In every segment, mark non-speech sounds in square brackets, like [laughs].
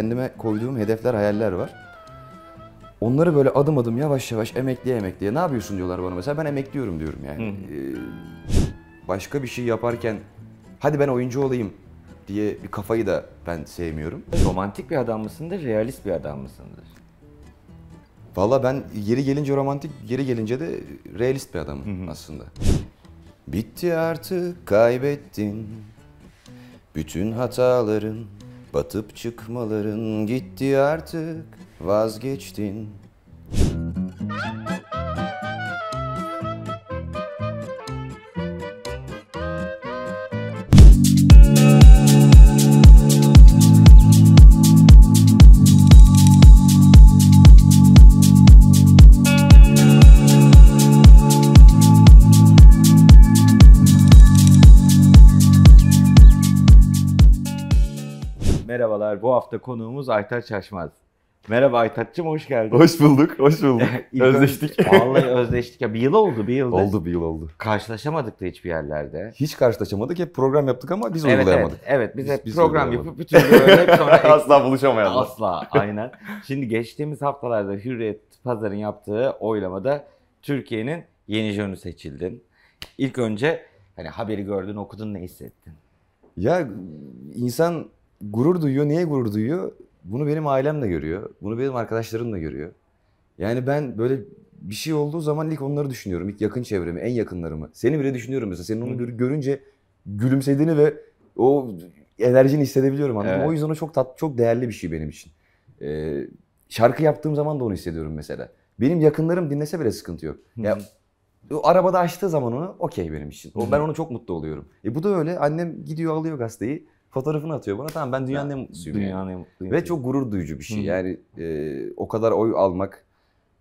kendime koyduğum hedefler, hayaller var. Onları böyle adım adım yavaş yavaş emekliye emekliye ne yapıyorsun diyorlar bana mesela ben emekliyorum diyorum yani. Ee, başka bir şey yaparken hadi ben oyuncu olayım diye bir kafayı da ben sevmiyorum. Romantik bir adam mısındır, realist bir adam mısındır? Valla ben geri gelince romantik, geri gelince de realist bir adamım hı hı. aslında. Bitti artık kaybettin bütün hataların Batıp çıkmaların gitti artık vazgeçtin Merhabalar. Bu hafta konuğumuz Aytaç Şaşmaz. Merhaba Aytaç'cığım hoş geldin. Hoş bulduk, hoş bulduk. [laughs] özleştik. vallahi özleştik. Ya bir yıl oldu, bir yıl. Oldu, bir yıl oldu. Karşılaşamadık da hiçbir yerlerde. Hiç karşılaşamadık. Hep program yaptık ama biz evet, uygulayamadık. Evet, evet. Biz, biz hep biz program yapıp bütün böyle sonra... [laughs] asla buluşamayalım. Asla, aynen. Şimdi geçtiğimiz haftalarda Hürriyet Pazar'ın yaptığı oylamada Türkiye'nin yeni jönü seçildin. İlk önce hani haberi gördün, okudun, ne hissettin? Ya insan gurur duyuyor. Niye gurur duyuyor? Bunu benim ailem de görüyor. Bunu benim arkadaşlarım da görüyor. Yani ben böyle bir şey olduğu zaman ilk onları düşünüyorum. İlk yakın çevremi, en yakınlarımı. Seni bile düşünüyorum mesela. Senin onu hmm. görünce gülümsediğini ve o enerjini hissedebiliyorum. Anladın? Evet. O yüzden o çok tat, çok değerli bir şey benim için. Ee, şarkı yaptığım zaman da onu hissediyorum mesela. Benim yakınlarım dinlese bile sıkıntı yok. Ya o arabada açtığı zaman onu okey benim için. O, ben onu çok mutlu oluyorum. E bu da öyle. Annem gidiyor alıyor gazeteyi. Fotoğrafını atıyor bana. Tamam ben dünyanın, en, dünyanın en mutluyum. Ve çok gurur duyucu bir şey. Hı. Yani e, o kadar oy almak,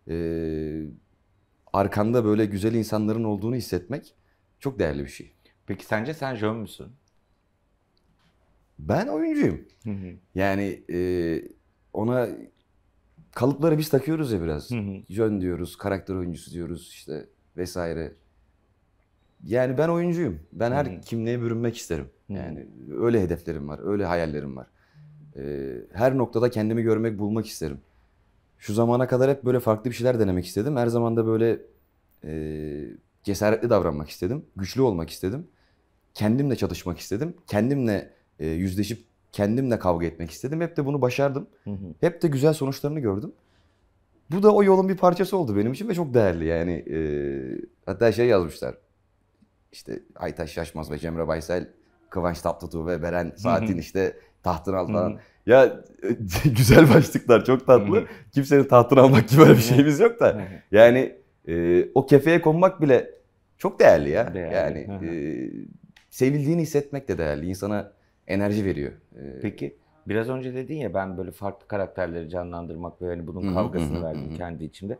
e, arkanda böyle güzel insanların olduğunu hissetmek çok değerli bir şey. Peki sence sen jön müsün? Ben oyuncuyum. Hı hı. Yani e, ona kalıpları biz takıyoruz ya biraz. Hı hı. Jön diyoruz, karakter oyuncusu diyoruz işte vesaire. Yani ben oyuncuyum. Ben her hmm. kimliğe bürünmek isterim. Yani öyle hedeflerim var, öyle hayallerim var. Ee, her noktada kendimi görmek, bulmak isterim. Şu zamana kadar hep böyle farklı bir şeyler denemek istedim. Her zaman da böyle e, cesaretli davranmak istedim. Güçlü olmak istedim. Kendimle çatışmak istedim. Kendimle e, yüzleşip kendimle kavga etmek istedim. Hep de bunu başardım. Hı Hep de güzel sonuçlarını gördüm. Bu da o yolun bir parçası oldu benim için ve çok değerli yani. E, hatta şey yazmışlar işte Aytaş Yaşmaz ve Cemre Baysel, Kıvanç Tatlıtuğ ve Beren Saat'in işte tahtını al falan. ya e, [laughs] güzel başlıklar çok tatlı. Kimsenin tahtını almak gibi bir şeyimiz yok da. Yani e, o kefeye konmak bile çok değerli ya. Değerli. Yani e, sevildiğini hissetmek de değerli. İnsana enerji veriyor. E, Peki biraz önce dedin ya ben böyle farklı karakterleri canlandırmak ve hani bunun kavgasını verdim kendi içimde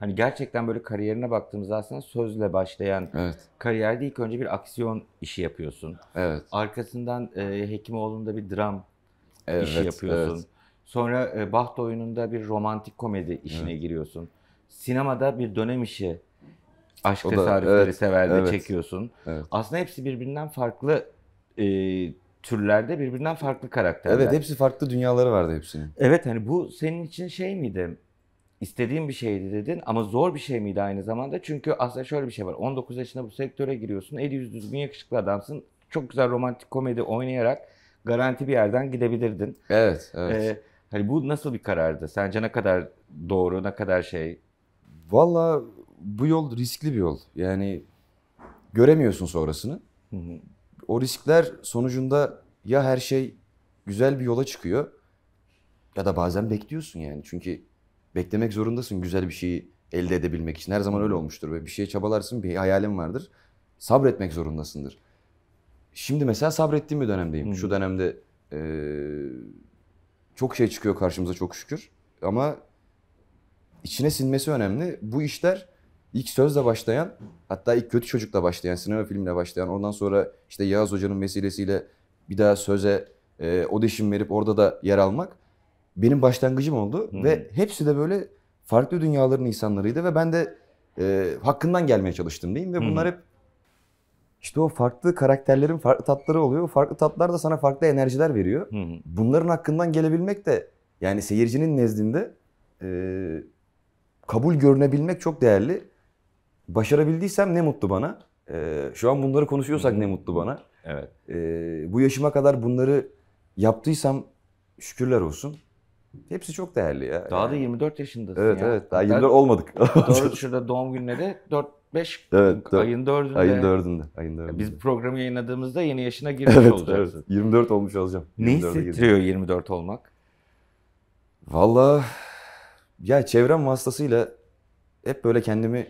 hani gerçekten böyle kariyerine baktığımızda aslında sözle başlayan evet. kariyerde ilk önce bir aksiyon işi yapıyorsun. Evet. Arkasından e, Hekimoğlu'nda bir dram evet, işi yapıyorsun. Evet. Sonra e, Baht oyununda bir romantik komedi işine evet. giriyorsun. Sinemada bir dönem işi aşk o tesadüfleri da, evet, severde evet, çekiyorsun. Evet. Aslında hepsi birbirinden farklı e, türlerde birbirinden farklı karakterler. Evet hepsi farklı dünyaları vardı hepsinin. Evet hani bu senin için şey miydi? istediğin bir şeydi dedin ama zor bir şey miydi aynı zamanda? Çünkü aslında şöyle bir şey var. 19 yaşında bu sektöre giriyorsun. El yüz düzgün yakışıklı adamsın. Çok güzel romantik komedi oynayarak garanti bir yerden gidebilirdin. Evet, evet. Ee, hani bu nasıl bir karardı? Sence ne kadar doğru, ne kadar şey? Valla bu yol riskli bir yol. Yani göremiyorsun sonrasını. O riskler sonucunda ya her şey güzel bir yola çıkıyor ya da bazen bekliyorsun yani. Çünkü beklemek zorundasın güzel bir şeyi elde edebilmek için. Her zaman öyle olmuştur ve bir şeye çabalarsın, bir hayalin vardır. Sabretmek zorundasındır. Şimdi mesela sabrettiğim bir dönemdeyim. Hı. Şu dönemde e, çok şey çıkıyor karşımıza çok şükür. Ama içine sinmesi önemli. Bu işler ilk sözle başlayan, hatta ilk kötü çocukla başlayan, sinema filmle başlayan, ondan sonra işte Yağız Hoca'nın vesilesiyle bir daha söze e, audition verip orada da yer almak benim başlangıcım oldu. hı Ve hepsi de böyle farklı dünyaların insanlarıydı ve ben de e, hakkından gelmeye çalıştım diyeyim. Ve bunlar hı hep işte o farklı karakterlerin farklı tatları oluyor. O farklı tatlar da sana farklı enerjiler veriyor. hı Bunların hakkından gelebilmek de yani seyircinin nezdinde e, kabul görünebilmek çok değerli. Başarabildiysem ne mutlu bana. E, şu an bunları konuşuyorsak hı ne mutlu bana. Evet. E, bu yaşıma kadar bunları yaptıysam şükürler olsun. Hepsi çok değerli ya. Daha yani. da 24 yaşındasın evet, ya. Evet daha 24 olmadık. [laughs] Doğru şurada doğum gününe de 4 5 [laughs] evet, ayın 4'ünde. Ayın 4'ünde. Ayın 4'ünde. Biz programı yayınladığımızda yeni yaşına [laughs] girmiş evet, olacaksın. Evet, 24 olmuş olacağım. Ne hissettiriyor 24 olmak? Valla ya çevrem vasıtasıyla hep böyle kendimi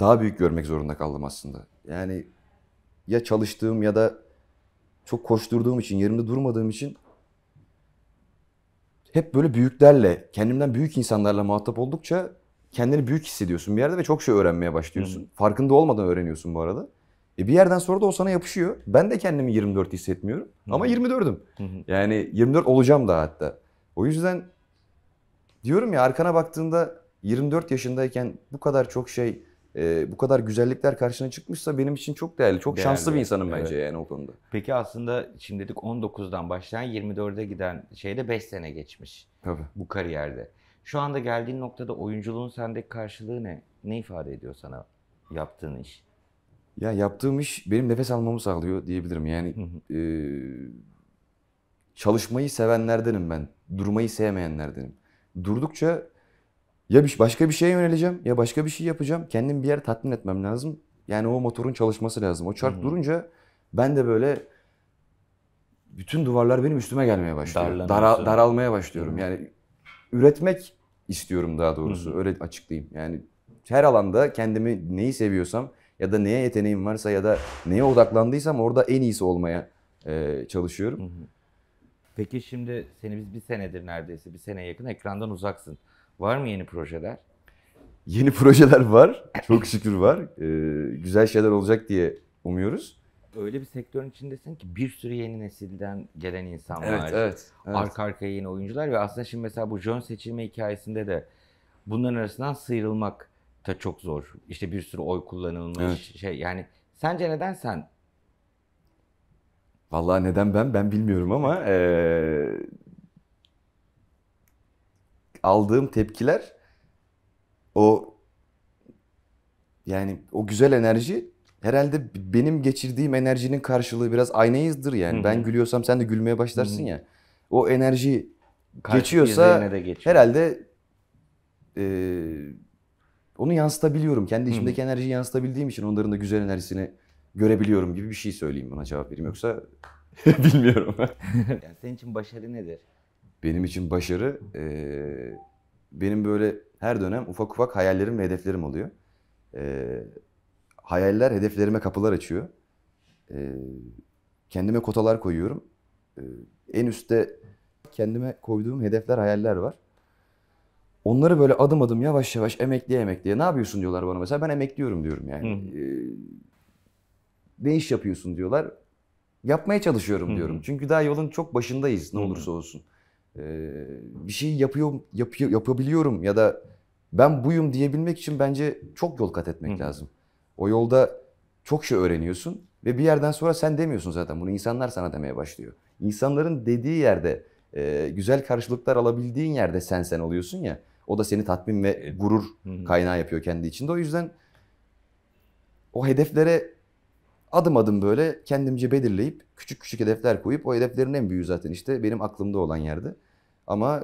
daha büyük görmek zorunda kaldım aslında. Yani ya çalıştığım ya da çok koşturduğum için, yerimde durmadığım için hep böyle büyüklerle, kendimden büyük insanlarla muhatap oldukça kendini büyük hissediyorsun bir yerde ve çok şey öğrenmeye başlıyorsun. Hı. Farkında olmadan öğreniyorsun bu arada. E bir yerden sonra da o sana yapışıyor. Ben de kendimi 24 hissetmiyorum Hı. ama 24'üm. Hı. Yani 24 olacağım da hatta. O yüzden diyorum ya arkana baktığında 24 yaşındayken bu kadar çok şey e, bu kadar güzellikler karşına çıkmışsa benim için çok değerli. Çok değerli. şanslı bir insanım evet. bence yani o konuda. Peki aslında şimdi dedik 19'dan başlayan 24'e giden şeyde 5 sene geçmiş. Tabii. Bu kariyerde. Şu anda geldiğin noktada oyunculuğun sendeki karşılığı ne? Ne ifade ediyor sana yaptığın iş? Ya yaptığım iş benim nefes almamı sağlıyor diyebilirim. Yani e, çalışmayı sevenlerdenim ben. Durmayı sevmeyenlerdenim. Durdukça ya bir, başka bir şeye yöneleceğim ya başka bir şey yapacağım. Kendim bir yer tatmin etmem lazım. Yani o motorun çalışması lazım. O çark Hı-hı. durunca ben de böyle bütün duvarlar benim üstüme gelmeye başlıyor. Darlanması. Dara, daralmaya başlıyorum. Hı-hı. Yani üretmek istiyorum daha doğrusu. Hı-hı. Öyle açıklayayım. Yani her alanda kendimi neyi seviyorsam ya da neye yeteneğim varsa ya da neye odaklandıysam orada en iyisi olmaya e, çalışıyorum. Peki şimdi seni biz bir senedir neredeyse bir sene yakın ekrandan uzaksın. Var mı yeni projeler? Yeni projeler var. Çok şükür var. Ee, güzel şeyler olacak diye umuyoruz. Öyle bir sektörün içindesin ki bir sürü yeni nesilden gelen insan evet, var. Evet, evet. Arka arkaya yeni oyuncular ve aslında şimdi mesela bu John seçilme hikayesinde de bunların arasından sıyrılmak da çok zor. İşte bir sürü oy kullanılmış evet. şey yani sence neden sen Vallahi neden ben ben bilmiyorum ama e, aldığım tepkiler o yani o güzel enerji herhalde benim geçirdiğim enerjinin karşılığı biraz aynayızdır yani. Hı-hı. Ben gülüyorsam sen de gülmeye başlarsın Hı-hı. ya. O enerji Karşı geçiyorsa geçiyor. herhalde e, onu yansıtabiliyorum. Kendi içimdeki Hı-hı. enerjiyi yansıtabildiğim için onların da güzel enerjisini görebiliyorum gibi bir şey söyleyeyim buna cevap vereyim. Yoksa [laughs] bilmiyorum. [laughs] yani senin için başarı nedir? Benim için başarı e, benim böyle her dönem ufak ufak hayallerim ve hedeflerim oluyor. E, hayaller hedeflerime kapılar açıyor. E, kendime kotalar koyuyorum. E, en üstte kendime koyduğum hedefler, hayaller var. Onları böyle adım adım yavaş yavaş emekliye emekliye ne yapıyorsun diyorlar bana mesela ben emekliyorum diyorum yani. Hı. ne iş yapıyorsun diyorlar. Yapmaya çalışıyorum Hı. diyorum. Çünkü daha yolun çok başındayız ne olursa olsun bir şey yapıyor, yapıyor yapabiliyorum ya da ben buyum diyebilmek için bence çok yol kat etmek lazım. O yolda çok şey öğreniyorsun ve bir yerden sonra sen demiyorsun zaten bunu insanlar sana demeye başlıyor. İnsanların dediği yerde güzel karşılıklar alabildiğin yerde sen sen oluyorsun ya. O da seni tatmin ve gurur kaynağı yapıyor kendi içinde. O yüzden o hedeflere adım adım böyle kendimce belirleyip küçük küçük hedefler koyup o hedeflerin en büyüğü zaten işte benim aklımda olan yerde. Ama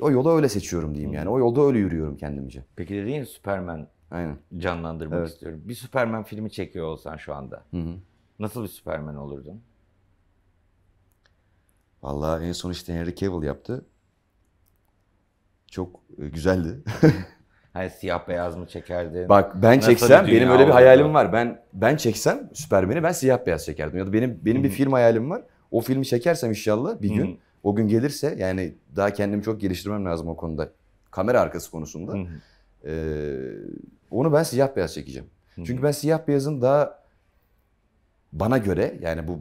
o yolu öyle seçiyorum diyeyim yani. O yolda öyle yürüyorum kendimce. Peki dediğin Superman Aynen. canlandırmak evet. istiyorum. Bir Superman filmi çekiyor olsan şu anda. Hı hı. Nasıl bir Superman olurdun? Vallahi en son işte Henry Cavill yaptı. Çok e, güzeldi. [laughs] Hani siyah beyaz mı çekerdin? Bak ben çeksem benim öyle bir hayalim var. Ben ben çeksem Süpermen'i ben siyah beyaz çekerdim. Ya da benim benim hı bir film hayalim var. O filmi çekersem inşallah bir gün hı o gün gelirse yani daha kendimi çok geliştirmem lazım o konuda. Kamera arkası konusunda. hı Ee, onu ben siyah beyaz çekeceğim. hı Çünkü ben siyah beyazın daha bana göre yani bu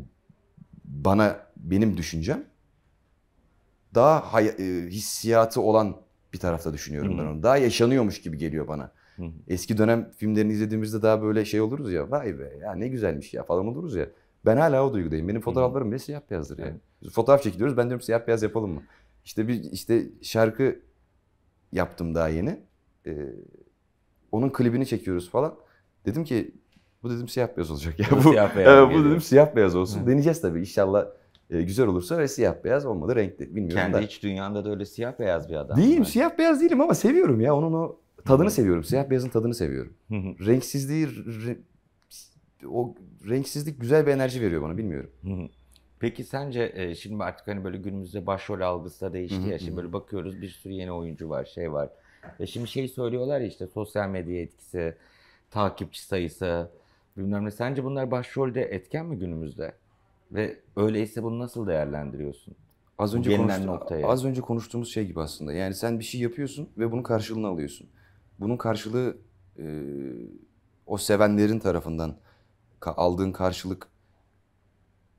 bana benim düşüncem daha e, hissiyatı olan bir tarafta düşünüyorum ben onu. Daha yaşanıyormuş gibi geliyor bana. Eski dönem filmlerini izlediğimizde daha böyle şey oluruz ya. Vay be ya ne güzelmiş ya falan oluruz ya. Ben hala o duygudayım. Benim fotoğraflarım bile siyah beyazdır yani. Fotoğraf çekiliyoruz. Ben diyorum siyah beyaz yapalım mı? İşte bir işte şarkı yaptım daha yeni. Ee, onun klibini çekiyoruz falan. Dedim ki bu dedim siyah beyaz olacak ya. Bu, siyah beyaz bu dedim siyah beyaz olsun. Deneyeceğiz tabii inşallah e, güzel olursa ve siyah beyaz olmadı renkli. Bilmiyorum Kendi da. iç dünyanda da öyle siyah beyaz bir adam. Değilim var. siyah beyaz değilim ama seviyorum ya onun o tadını hı seviyorum. Siyah beyazın tadını seviyorum. hı Renksizliği re, o renksizlik güzel bir enerji veriyor bana bilmiyorum. Peki sence e, şimdi artık hani böyle günümüzde başrol algısı da değişti ya şimdi böyle bakıyoruz bir sürü yeni oyuncu var şey var. E şimdi şey söylüyorlar ya işte sosyal medya etkisi, takipçi sayısı bilmem ne. Sence bunlar başrolde etken mi günümüzde? Ve öyleyse bunu nasıl değerlendiriyorsun? Az önce konuştu- noktaya. az önce konuştuğumuz şey gibi aslında. Yani sen bir şey yapıyorsun ve bunun karşılığını alıyorsun. Bunun karşılığı e, o sevenlerin tarafından aldığın karşılık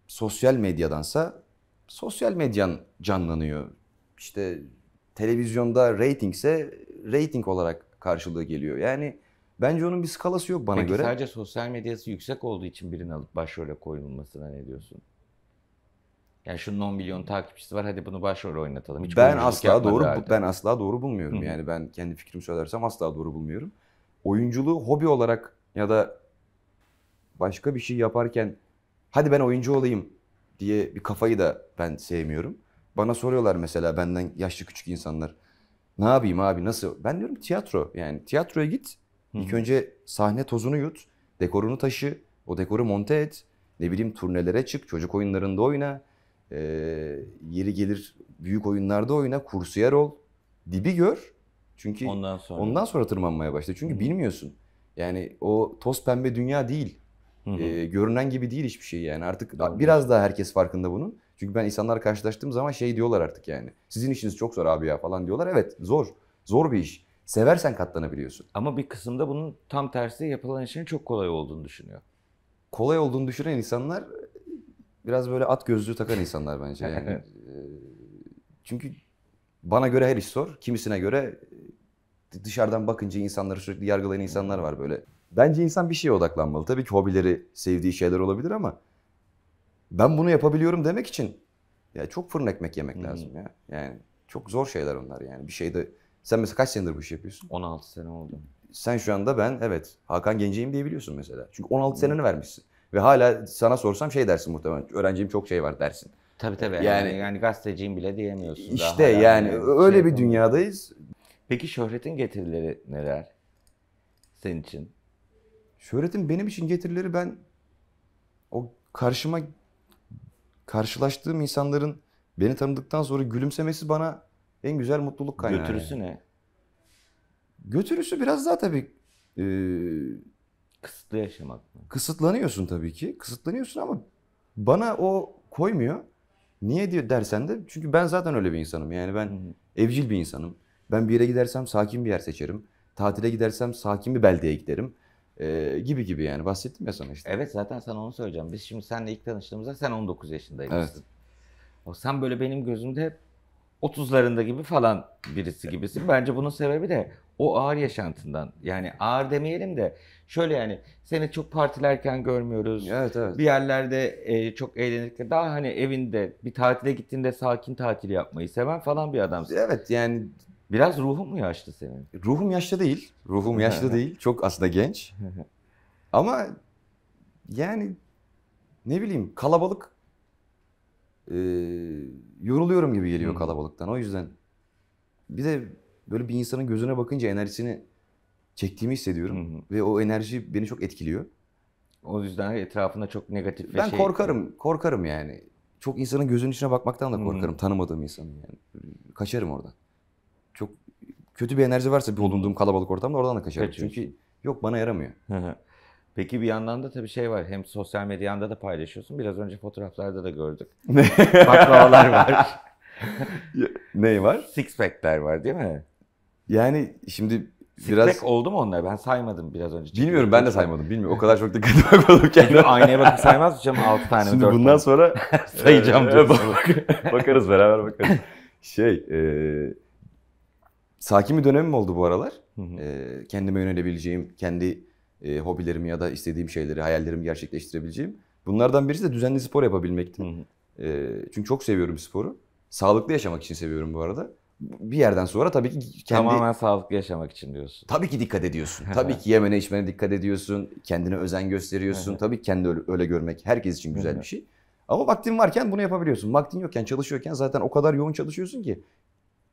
sosyal medyadansa sosyal medyan canlanıyor. İşte televizyonda reytingse reyting olarak karşılığı geliyor. Yani Bence onun bir skalası yok bana Peki, göre. sadece sosyal medyası yüksek olduğu için birini alıp başrole koyulmasına ne diyorsun? Yani şunun 10 milyon takipçisi var hadi bunu başrol oynatalım. Hiç ben asla doğru halde. ben asla doğru bulmuyorum. Hı. Yani ben kendi fikrimi söylersem asla doğru bulmuyorum. Oyunculuğu hobi olarak ya da başka bir şey yaparken hadi ben oyuncu olayım diye bir kafayı da ben sevmiyorum. Bana soruyorlar mesela benden yaşlı küçük insanlar. Ne yapayım abi nasıl? Ben diyorum tiyatro. Yani tiyatroya git Hı. İlk önce sahne tozunu yut, dekorunu taşı, o dekoru monte et. Ne bileyim turnelere çık, çocuk oyunlarında oyna. E, yeri gelir büyük oyunlarda oyna, kursiyer ol. Dibi gör. Çünkü ondan sonra, ondan sonra tırmanmaya başla. Çünkü Hı. bilmiyorsun. Yani o toz pembe dünya değil. Hı ee, görünen gibi değil hiçbir şey yani. Artık Doğru. biraz daha herkes farkında bunun. Çünkü ben insanlar karşılaştığım zaman şey diyorlar artık yani. Sizin işiniz çok zor abi ya falan diyorlar. Evet zor. Zor bir iş. Seversen katlanabiliyorsun. Ama bir kısımda bunun tam tersi yapılan işin çok kolay olduğunu düşünüyor. Kolay olduğunu düşünen insanlar biraz böyle at gözlüğü takan insanlar bence. Yani. [laughs] Ee, çünkü bana göre her iş zor. Kimisine göre e, dışarıdan bakınca insanları sürekli yargılayan insanlar var böyle. Bence insan bir şeye odaklanmalı. Tabii ki hobileri, sevdiği şeyler olabilir ama ben bunu yapabiliyorum demek için ya çok fırın ekmek yemek hmm. lazım ya. Yani çok zor şeyler onlar yani. Bir şeyde sen mesela kaç senedir bu işi yapıyorsun? 16 sene oldu. Sen şu anda ben evet Hakan Genceyim diyebiliyorsun mesela. Çünkü 16 seneni vermişsin. Ve hala sana sorsam şey dersin muhtemelen. Öğrencim çok şey var dersin. Tabii tabii. Yani yani, yani gazeteciyim bile diyemiyorsun. İşte daha yani, yani öyle şey bir dünyadayız. Peki şöhretin getirileri neler senin için? Şöhretin benim için getirileri ben o karşıma karşılaştığım insanların beni tanıdıktan sonra gülümsemesi bana en güzel mutluluk kaynağı. Götürüsü yani. ne? Götürüsü biraz daha tabii... E, Kısıtlı yaşamak mı? Kısıtlanıyorsun tabii ki. Kısıtlanıyorsun ama bana o koymuyor. Niye diyor dersen de çünkü ben zaten öyle bir insanım. Yani ben evcil bir insanım. Ben bir yere gidersem sakin bir yer seçerim. Tatile gidersem sakin bir beldeye giderim. Ee, gibi gibi yani bahsettim ya sana işte. Evet zaten sana onu söyleyeceğim. Biz şimdi seninle ilk tanıştığımızda sen 19 yaşındaymışsın. Evet. O sen böyle benim gözümde hep 30'larında gibi falan birisi gibisin. Bence bunun sebebi de o ağır yaşantından. Yani ağır demeyelim de şöyle yani seni çok partilerken görmüyoruz. Evet evet. Bir yerlerde e, çok eğlenirken daha hani evinde bir tatile gittiğinde sakin tatil yapmayı seven falan bir adamsın. Evet yani biraz ruhum mu yaşlı senin? Ruhum yaşlı değil. Ruhum yaşlı değil. Çok aslında genç. Ama yani ne bileyim kalabalık e, yoruluyorum gibi geliyor kalabalıktan. O yüzden bir de böyle bir insanın gözüne bakınca enerjisini çektiğimi hissediyorum. Hı hı. Ve o enerji beni çok etkiliyor. O yüzden etrafında çok negatif ve Ben şey... korkarım, korkarım yani. Çok insanın gözünün içine bakmaktan da korkarım. Hı. Tanımadığım insanı yani. Kaçarım orada. Çok kötü bir enerji varsa bir bulunduğum kalabalık ortamda oradan da kaçarım. Kaçıyorsun. Çünkü yok bana yaramıyor. Hı hı. Peki bir yandan da tabii şey var. Hem sosyal medyanda da paylaşıyorsun. Biraz önce fotoğraflarda da gördük. [laughs] Baklavalar var. [laughs] Ney var? Six pack'ler var değil mi? Yani şimdi Six biraz... pack oldu mu onlar? Ben saymadım biraz önce. Bilmiyorum ben de saymadım. Bilmiyorum. O kadar çok dikkat [laughs] bakmadım kendime. aynaya bakıp saymaz mı canım? 6 tane Şimdi bundan tane. sonra e, sayacağım. E, bakarız beraber bakarız. Şey, e, sakin bir dönem mi oldu bu aralar. E, kendime yönelebileceğim, kendi e, hobilerimi ya da istediğim şeyleri, hayallerimi gerçekleştirebileceğim. Bunlardan birisi de düzenli spor yapabilmekti. Hı hı. E, çünkü çok seviyorum sporu. Sağlıklı yaşamak için seviyorum bu arada. Bir yerden sonra tabii ki kendi... Tamamen sağlıklı yaşamak için diyorsun. Tabii ki dikkat ediyorsun. [laughs] tabii ki yemene içmene dikkat ediyorsun. Kendine özen gösteriyorsun. tabii ki kendi öyle, görmek herkes için güzel bir şey. Ama vaktin varken bunu yapabiliyorsun. Vaktin yokken çalışıyorken zaten o kadar yoğun çalışıyorsun ki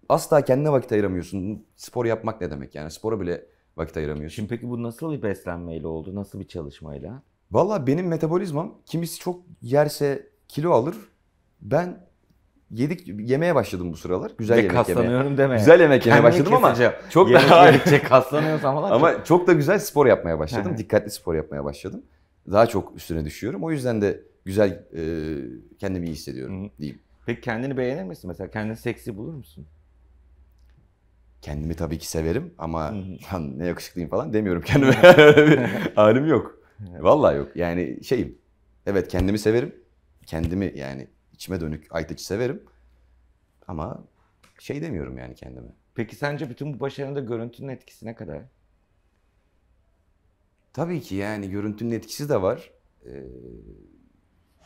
asla kendine vakit ayıramıyorsun. Spor yapmak ne demek yani? Spora bile vakit ayıramıyorsun. Şimdi peki bu nasıl bir beslenmeyle oldu? Nasıl bir çalışmayla? Valla benim metabolizmam kimisi çok yerse kilo alır. Ben yedik yemeye başladım bu sıralar. Güzel Ve yemek kaslanıyorum deme. Güzel yemek yemeye başladım keseceğim. ama çok daha yedikçe kaslanıyorsam falan. Ama çok... da güzel spor yapmaya başladım. Dikkatli spor yapmaya başladım. Daha çok üstüne düşüyorum. O yüzden de güzel e, kendimi iyi hissediyorum diyeyim. Peki kendini beğenir misin? Mesela kendini seksi bulur musun? Kendimi tabii ki severim ama lan ne yakışıklıyım falan demiyorum kendime. [laughs] Halim yok. Vallahi yok. Yani şeyim. Evet kendimi severim. Kendimi yani içime dönük Aytaç'ı severim. Ama şey demiyorum yani kendime. Peki sence bütün bu başarında görüntünün etkisi ne kadar? Tabii ki yani görüntünün etkisi de var. Ee,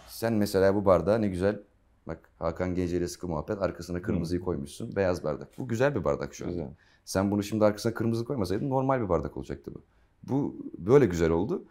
sen mesela bu barda ne güzel Bak Hakan Gence'yle sıkı muhabbet arkasına kırmızıyı koymuşsun. Beyaz bardak. Bu güzel bir bardak şu an. Güzel. Sen bunu şimdi arkasına kırmızı koymasaydın normal bir bardak olacaktı bu. Bu böyle güzel oldu.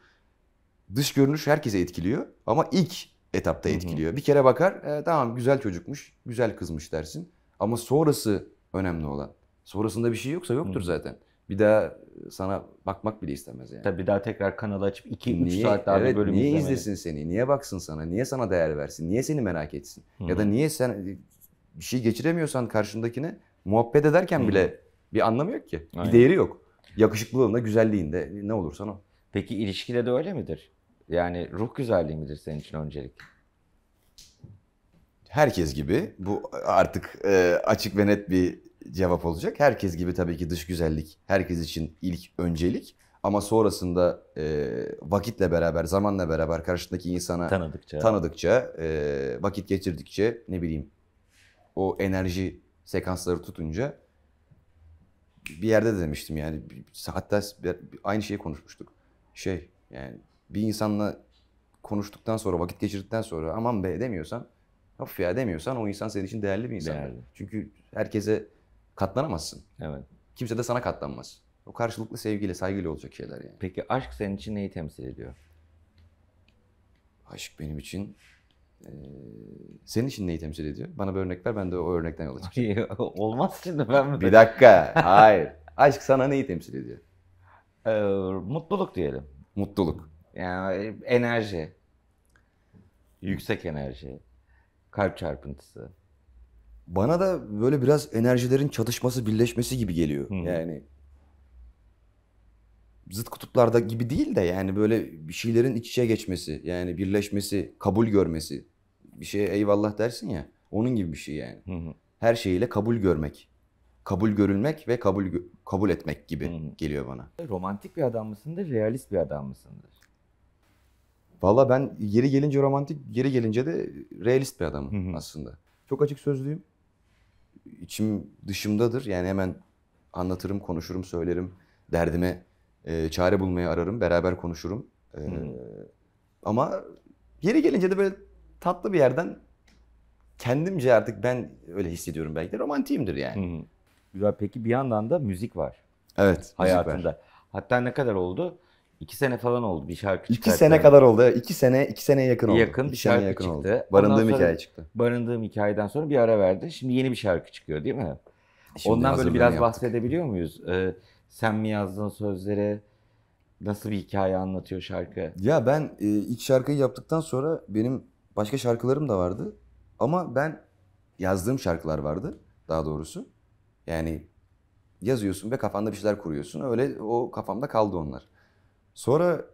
Dış görünüş herkese etkiliyor ama ilk etapta etkiliyor. Hı-hı. Bir kere bakar e, tamam güzel çocukmuş, güzel kızmış dersin. Ama sonrası önemli olan. Sonrasında bir şey yoksa yoktur Hı-hı. zaten bir daha sana bakmak bile istemez yani. Tabii bir daha tekrar kanalı açıp 2-3 saat daha evet, bir bölüm niye izlemeli. izlesin seni? Niye baksın sana? Niye sana değer versin? Niye seni merak etsin? Hı-hı. Ya da niye sen bir şey geçiremiyorsan karşındakine muhabbet ederken Hı-hı. bile bir anlamı yok ki. Aynen. Bir değeri yok. Yakışıklılığında, güzelliğinde ne olursan o. Peki ilişkide de öyle midir? Yani ruh güzelliği midir senin için öncelik? Herkes gibi bu artık e, açık ve net bir cevap olacak. Herkes gibi tabii ki dış güzellik herkes için ilk öncelik. Ama sonrasında e, vakitle beraber, zamanla beraber karşındaki insana tanıdıkça, tanıdıkça e, vakit geçirdikçe ne bileyim o enerji sekansları tutunca bir yerde de demiştim yani hatta aynı şeyi konuşmuştuk. Şey yani bir insanla konuştuktan sonra, vakit geçirdikten sonra aman be demiyorsan, hafif ya demiyorsan o insan senin için değerli bir insan. Çünkü herkese katlanamazsın. Evet. Kimse de sana katlanmaz. O karşılıklı sevgiyle, saygıyla olacak şeyler yani. Peki aşk senin için neyi temsil ediyor? Aşk benim için ee, senin için neyi temsil ediyor? Bana bir örnek ver, ben de o örnekten yola çıkacağım. [laughs] Olmaz şimdi ben... mi? Bir dakika, hayır. Aşk sana neyi temsil ediyor? Ee, mutluluk diyelim. Mutluluk. Yani e, enerji. Yüksek enerji. Kalp çarpıntısı bana da böyle biraz enerjilerin çatışması, birleşmesi gibi geliyor. Hı. Yani zıt kutuplarda gibi değil de yani böyle bir şeylerin iç içe geçmesi, yani birleşmesi, kabul görmesi. Bir şeye eyvallah dersin ya. Onun gibi bir şey yani. Hı hı. Her şeyiyle kabul görmek. Kabul görülmek ve kabul kabul etmek gibi hı geliyor bana. Romantik bir adam mısındır, realist bir adam mısındır? Valla ben yeri gelince romantik, geri gelince de realist bir adamım hı aslında. Çok açık sözlüyüm içim dışımdadır. Yani hemen anlatırım, konuşurum, söylerim. Derdime e, çare bulmaya ararım, beraber konuşurum. E, hmm. Ama yeri gelince de böyle tatlı bir yerden kendimce artık ben öyle hissediyorum belki de romantiyimdir yani. Hmm. Ya peki bir yandan da müzik var. Evet. Hayatında. Var. Hatta ne kadar oldu? İki sene falan oldu bir şarkı çıkarttı. İki sene kadar oldu. İki sene, iki seneye yakın oldu. Yakın bir şarkı yakın çıktı. Oldu. Barındığım Ondan hikaye çıktı. Barındığım hikayeden sonra bir ara verdi. Şimdi yeni bir şarkı çıkıyor değil mi? Şimdi Ondan böyle biraz yaptık. bahsedebiliyor muyuz? Ee, sen mi yazdın sözleri? Nasıl bir hikaye anlatıyor şarkı? Ya ben e, ilk şarkıyı yaptıktan sonra benim başka şarkılarım da vardı. Ama ben yazdığım şarkılar vardı daha doğrusu. Yani yazıyorsun ve kafanda bir şeyler kuruyorsun. Öyle o kafamda kaldı onlar. Sonra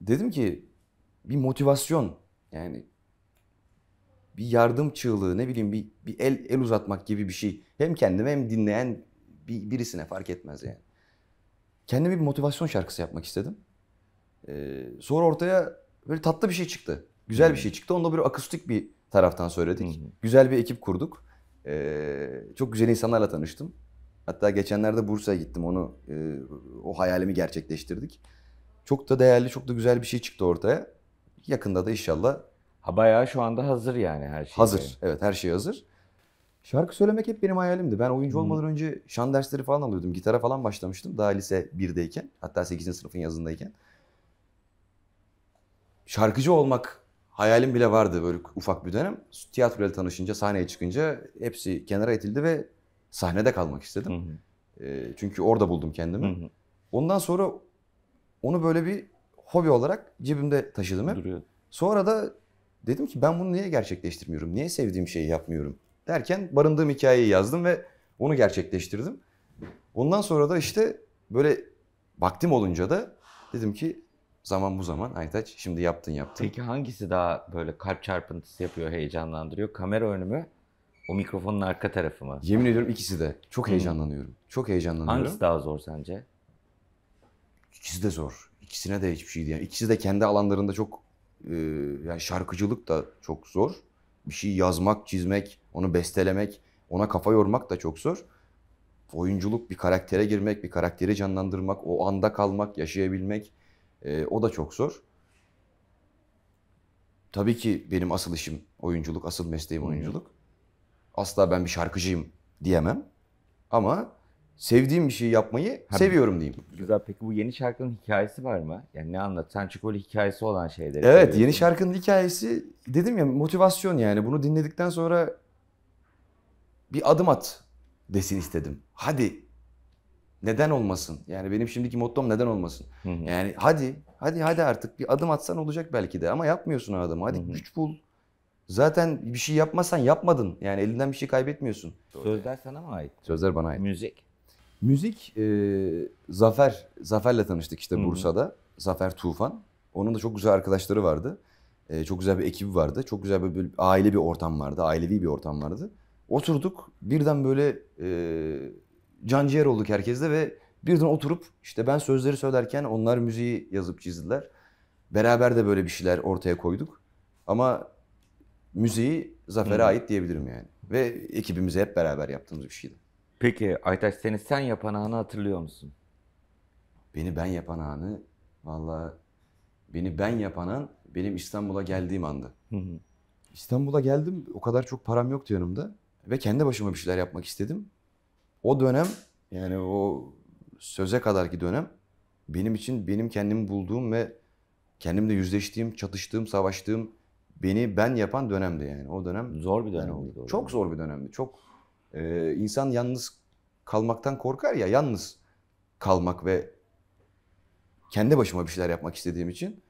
dedim ki bir motivasyon yani bir yardım çığlığı ne bileyim bir, bir el el uzatmak gibi bir şey. Hem kendime hem dinleyen bir, birisine fark etmez yani. Kendime bir motivasyon şarkısı yapmak istedim. Ee, sonra ortaya böyle tatlı bir şey çıktı. Güzel hmm. bir şey çıktı. Onu da böyle akustik bir taraftan söyledik. Hmm. Güzel bir ekip kurduk. Ee, çok güzel insanlarla tanıştım. Hatta geçenlerde Bursa'ya gittim. Onu e, o hayalimi gerçekleştirdik. Çok da değerli, çok da güzel bir şey çıktı ortaya. Yakında da inşallah. Ha bayağı şu anda hazır yani her şey. Hazır. Evet her şey hazır. Şarkı söylemek hep benim hayalimdi. Ben oyuncu olmadan önce şan dersleri falan alıyordum. Gitara falan başlamıştım daha lise 1'deyken. Hatta 8. sınıfın yazındayken. Şarkıcı olmak hayalim bile vardı böyle ufak bir dönem. Tiyatroyla tanışınca, sahneye çıkınca hepsi kenara itildi ve sahnede kalmak istedim. Hı hı. çünkü orada buldum kendimi. Hı hı. Ondan sonra onu böyle bir hobi olarak cebimde taşıdım hep. Duruyor. Sonra da dedim ki ben bunu niye gerçekleştirmiyorum? Niye sevdiğim şeyi yapmıyorum? Derken barındığım hikayeyi yazdım ve onu gerçekleştirdim. Ondan sonra da işte böyle vaktim olunca da dedim ki zaman bu zaman Aytaç şimdi yaptın yaptın. Peki hangisi daha böyle kalp çarpıntısı yapıyor, heyecanlandırıyor? Kamera önü mü? O mikrofonun arka tarafı mı? Yemin ediyorum ikisi de. Çok heyecanlanıyorum. Çok heyecanlanıyorum. Hangisi daha zor sence? İkisi de zor. İkisine de hiçbir şey diyemem. İkisi de kendi alanlarında çok e, yani şarkıcılık da çok zor. Bir şey yazmak, çizmek, onu bestelemek, ona kafa yormak da çok zor. Oyunculuk, bir karaktere girmek, bir karakteri canlandırmak, o anda kalmak, yaşayabilmek e, o da çok zor. Tabii ki benim asıl işim oyunculuk, asıl mesleğim oyunculuk. Asla ben bir şarkıcıyım diyemem. Ama sevdiğim bir şeyi yapmayı ha, seviyorum diyeyim. Güzel. Peki bu yeni şarkının hikayesi var mı? Yani ne anlat? Sen çünkü hikayesi olan şeyleri Evet. Yeni şarkının hikayesi dedim ya motivasyon yani. Bunu dinledikten sonra bir adım at desin istedim. Hadi neden olmasın? Yani benim şimdiki mottom neden olmasın? Hı hı. Yani hadi, hadi hadi artık bir adım atsan olacak belki de ama yapmıyorsun o adımı. Hadi hı hı. güç bul, Zaten bir şey yapmasan yapmadın. Yani elinden bir şey kaybetmiyorsun. Sözler sana mı ait? Sözler bana ait. Müzik. Müzik e, Zafer Zafer'le tanıştık işte Hı-hı. Bursa'da. Zafer Tufan. Onun da çok güzel arkadaşları vardı. E, çok güzel bir ekibi vardı. Çok güzel bir, bir aile bir ortam vardı. Ailevi bir ortam vardı. Oturduk. Birden böyle e, can olduk herkeste ve birden oturup işte ben sözleri söylerken onlar müziği yazıp çizdiler. Beraber de böyle bir şeyler ortaya koyduk. Ama müziği Zafer'e ait diyebilirim yani. Ve ekibimize hep beraber yaptığımız bir şeydi. Peki Aytaş seni sen yapan anı hatırlıyor musun? Beni ben yapan anı valla beni ben yapan an benim İstanbul'a geldiğim andı. İstanbul'a geldim o kadar çok param yoktu yanımda ve kendi başıma bir şeyler yapmak istedim. O dönem yani o söze kadarki dönem benim için benim kendimi bulduğum ve kendimle yüzleştiğim, çatıştığım, savaştığım beni ben yapan dönemdi yani. O dönem zor bir dönem oldu. Çok zor bir dönemdi. Çok e, insan yalnız kalmaktan korkar ya yalnız kalmak ve kendi başıma bir şeyler yapmak istediğim için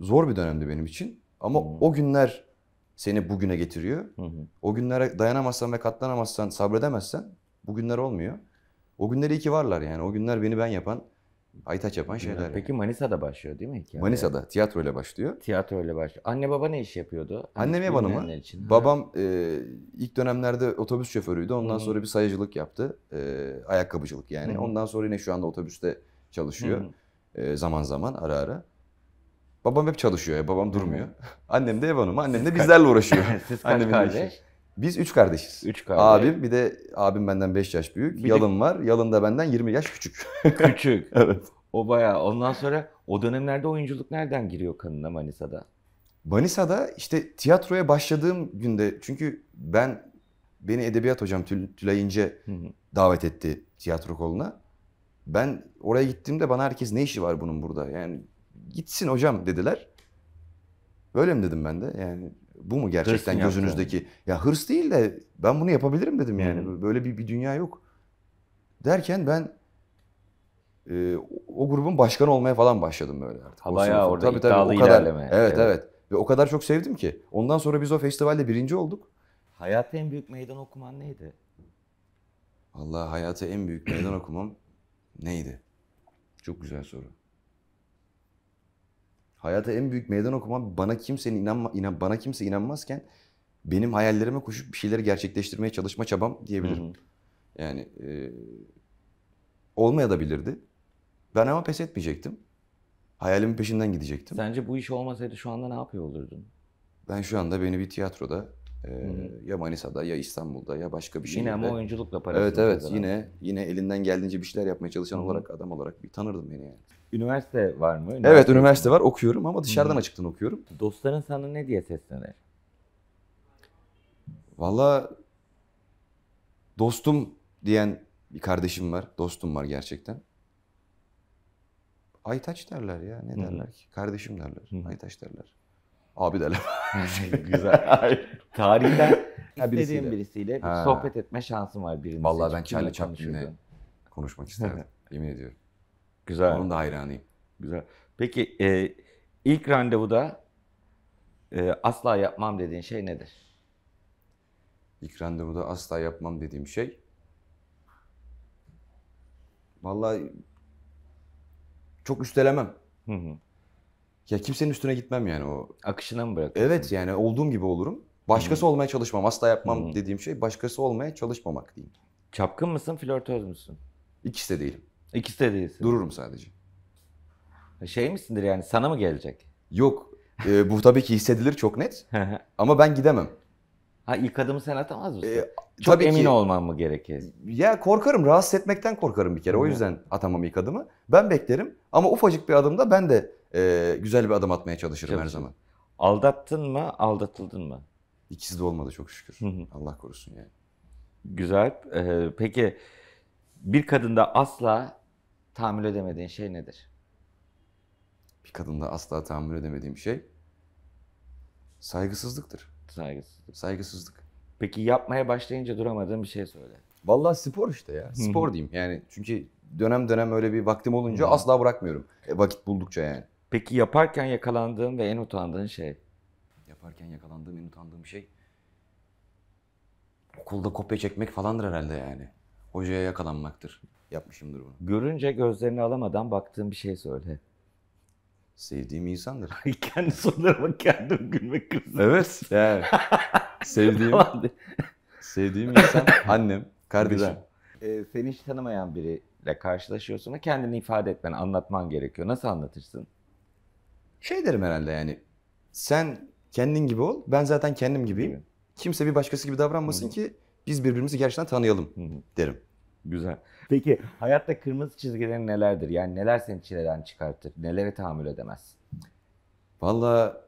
zor bir dönemdi benim için. Ama hmm. o günler seni bugüne getiriyor. Hmm. O günlere dayanamazsan ve katlanamazsan, sabredemezsen bugünler olmuyor. O günleri iki varlar yani. O günler beni ben yapan Aytaç yapan şeyler. Yani. Peki Manisa'da başlıyor değil mi hikaye? Manisa'da tiyatro ile başlıyor. Tiyatroyla başlıyor. Anne baba ne iş yapıyordu? Annem ev hanımı. Babam e, ilk dönemlerde otobüs şoförüydü. Ondan hı sonra bir sayıcılık yaptı. E, ayakkabıcılık yani. hı Ondan sonra yine şu anda otobüste çalışıyor. hı E, zaman zaman ara ara. Babam hep çalışıyor Babam durmuyor. [laughs] Annem de ev hanımı. Annem de bizlerle uğraşıyor. [laughs] Siz kaç Annemin kardeş? Şey- biz üç kardeşiz. Üç kardeş. Abim bir de abim benden 5 yaş büyük. Bir Yalın de... var. Yalın da benden 20 yaş küçük. [laughs] küçük. [laughs] evet. O bayağı. Ondan sonra o dönemlerde oyunculuk nereden giriyor kanına Manisa'da? Manisa'da işte tiyatroya başladığım günde çünkü ben beni edebiyat hocam Tül Tülay İnce davet etti tiyatro koluna. Ben oraya gittiğimde bana herkes ne işi var bunun burada? Yani gitsin hocam dediler. Böyle mi dedim ben de? Yani bu mu gerçekten Hırsın gözünüzdeki? Yaptı. Ya hırs değil de ben bunu yapabilirim dedim yani. Hmm. Böyle bir, bir dünya yok. Derken ben e, o grubun başkanı olmaya falan başladım böyle artık. Ha bayağı orada tabii, iddialı tabii, o kadar, ilerleme. Evet, evet evet. Ve o kadar çok sevdim ki. Ondan sonra biz o festivalde birinci olduk. Hayatta en büyük meydan okuman neydi? Allah hayata en büyük meydan okumam neydi? Çok güzel soru. Hayata en büyük meydan okumam bana kimsenin inanma, inan, bana kimse inanmazken benim hayallerime koşup bir şeyleri gerçekleştirmeye çalışma çabam diyebilirim. Hı hı. Yani e, olmaya da bilirdi. Ben ama pes etmeyecektim. Hayalimin peşinden gidecektim. Sence bu iş olmasaydı şu anda ne yapıyor olurdun? Ben şu anda beni bir tiyatroda ee, ya Manisa'da ya İstanbul'da ya başka bir şehirde. Yine ama oyunculukla parası. Evet evet kadar. yine yine elinden geldiğince bir şeyler yapmaya çalışan hı olarak adam olarak bir tanırdım beni yani. Üniversite var mı? Üniversite evet üniversite mi? var okuyorum ama dışarıdan hı açıktan okuyorum. Dostların sana ne diye seslenir? Valla dostum diyen bir kardeşim var. Dostum var gerçekten. Aytaç derler ya. Ne derler ki? Kardeşim derler. Hı-hı. Aytaç derler. Abi abideler. [laughs] Güzel. Tarihten [laughs] istediğim birisiyle, birisiyle bir sohbet etme şansım var birinin. Vallahi ben Charlie Chaplin'le konuşmak isterim. [laughs] Yemin ediyorum. Güzel. Onun da hayranıyım. Güzel. Peki e, ilk randevuda e, asla yapmam dediğin şey nedir? İlk randevuda asla yapmam dediğim şey vallahi çok üstelemem. Hı hı. Ya kimsenin üstüne gitmem yani o. Akışına mı bırakıyorsun? Evet yani olduğum gibi olurum. Başkası hmm. olmaya çalışmam. Asla yapmam hmm. dediğim şey başkası olmaya çalışmamak diyeyim. Çapkın mısın, flörtöz müsün? İkisi de değilim. İkisi de değilsin. Dururum sadece. E, şey misindir yani sana mı gelecek? Yok. E, bu tabii ki hissedilir çok net. [laughs] Ama ben gidemem. Ha ilk adımı sen atamaz mısın? E, çok tabii emin ki, olman mı gerekir? Ya korkarım. Rahatsız etmekten korkarım bir kere. Hı. O yüzden atamam ilk adımı. Ben beklerim. Ama ufacık bir adımda ben de e, güzel bir adım atmaya çalışırım Çalışın. her zaman. Aldattın mı, aldatıldın mı? İkisi de olmadı çok şükür. Allah korusun yani. Güzel. Ee, peki bir kadında asla tahammül edemediğin şey nedir? Bir kadında asla tahammül edemediğim şey saygısızlıktır. Saygısızlık. Saygısızlık. Peki yapmaya başlayınca duramadığın bir şey söyle. Vallahi spor işte ya. Spor diyeyim. Yani çünkü dönem dönem öyle bir vaktim olunca asla bırakmıyorum. E, vakit buldukça yani. Peki yaparken yakalandığın ve en utandığın şey? Yaparken yakalandığım en utandığım şey okulda kopya çekmek falandır herhalde yani. Hocaya yakalanmaktır. Yapmışımdır bunu. Görünce gözlerini alamadan baktığın bir şey söyle. Sevdiğim insandır. kendi sorularıma kendim gülmek kızım. Evet. Yani. sevdiğim, sevdiğim insan annem, kardeşim. Ee, seni hiç tanımayan biriyle karşılaşıyorsun ve kendini ifade etmen, anlatman gerekiyor. Nasıl anlatırsın? şey derim herhalde yani sen kendin gibi ol ben zaten kendim gibiyim. Gibi. Kimse bir başkası gibi davranmasın Hı-hı. ki biz birbirimizi gerçekten tanıyalım Hı-hı. derim. Güzel. Peki hayatta kırmızı çizgilerin nelerdir? Yani neler seni çileden çıkartır? Nelere tahammül edemez? Valla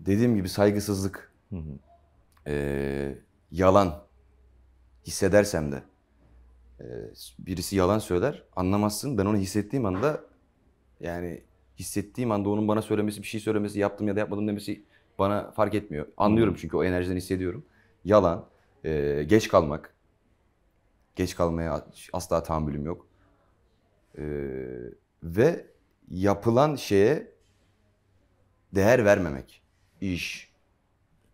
dediğim gibi saygısızlık, hı yalan hissedersem de e, birisi yalan söyler anlamazsın ben onu hissettiğim anda yani hissettiğim anda onun bana söylemesi, bir şey söylemesi, yaptım ya da yapmadım demesi bana fark etmiyor. Anlıyorum hmm. çünkü o enerjiden hissediyorum. Yalan, e, geç kalmak. Geç kalmaya asla tahammülüm yok. E, ve yapılan şeye değer vermemek. İş,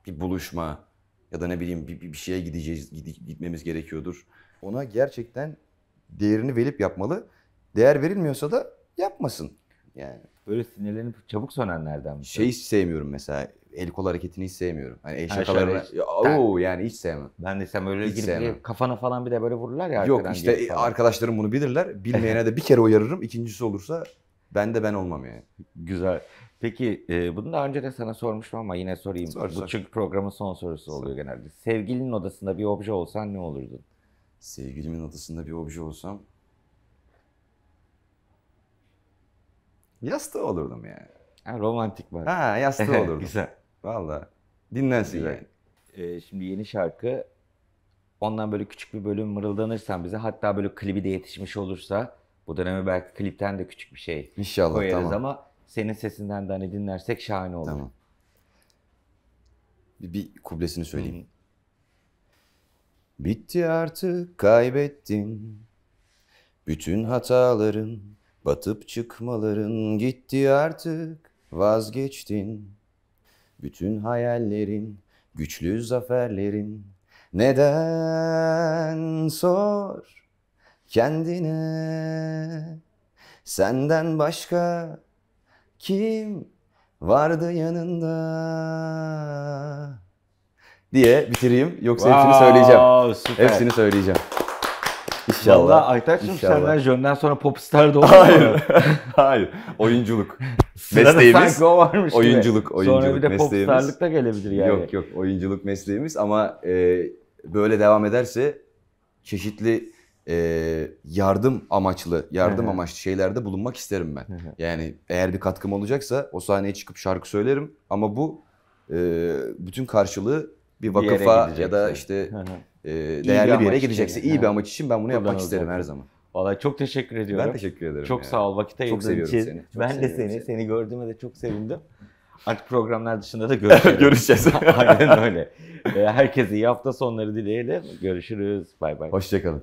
bir buluşma ya da ne bileyim bir, bir şeye gideceğiz, gitmemiz gerekiyordur. Ona gerçekten değerini verip yapmalı. Değer verilmiyorsa da yapmasın. Yani Böyle sinirlenip çabuk sönenlerden mi? Şey hiç sevmiyorum mesela. El kol hareketini hiç sevmiyorum. Hani el şakalarını. Hiç... Oo yani hiç sevmem. Ben de sen böyle hiç girip kafana falan bir de böyle vururlar ya. Yok işte arkadaşlarım bunu bilirler. Bilmeyene de bir kere uyarırım. İkincisi olursa ben de ben olmam yani. Güzel. Peki e, bunu daha önce de sana sormuştum ama yine sorayım. Sor, Bu sor. çünkü programın son sorusu sor. oluyor genelde. Sevgilinin odasında bir obje olsan ne olurdun? Sevgilimin odasında bir obje olsam Yastığı olurdum yani. Ha, romantik var. Ha yastığı [laughs] olurdum. Güzel. Valla. Dinlensin Güzel. yani. Ee, şimdi yeni şarkı. Ondan böyle küçük bir bölüm mırıldanırsan bize hatta böyle klibi de yetişmiş olursa bu döneme belki klipten de küçük bir şey İnşallah, koyarız tamam. ama senin sesinden de hani dinlersek şahane olur. Tamam. Bir, bir kublesini söyleyeyim. hı Bitti artık kaybettin bütün hataların Batıp çıkmaların gitti artık vazgeçtin. Bütün hayallerin, güçlü zaferlerin neden sor kendine senden başka kim vardı yanında diye bitireyim yoksa wow, hepsini söyleyeceğim. Süper. Hepsini söyleyeceğim. İnşallah. Valla Aytaç'cığım senden Jön'den sonra popstar da olur. Hayır. [laughs] Hayır. Oyunculuk. Mesleğimiz. o varmış oyunculuk. Gibi. Oyunculuk Sonra bir de mesleğimiz. popstarlık da gelebilir yani. Yok yok. Oyunculuk mesleğimiz ama e, böyle devam ederse çeşitli e, yardım amaçlı, yardım amaçlı şeylerde bulunmak isterim ben. yani eğer bir katkım olacaksa o sahneye çıkıp şarkı söylerim ama bu e, bütün karşılığı bir vakıfa bir ya da işte e, değerli bir, bir yere gidecekse yani. bir amaç için ben bunu yapmak isterim her zaman. Vallahi çok teşekkür ediyorum. Ben teşekkür ederim. Çok ya. sağ ol vakit ayırdığın için. Çok seviyorum seni. Çok ben de seni. seni. Seni gördüğüme de çok sevindim. [laughs] Artık programlar dışında da [laughs] görüşelim. görüşeceğiz. [laughs] Aynen öyle. Ee, herkese iyi hafta sonları dileyelim. Görüşürüz. Bay bay. Hoşçakalın.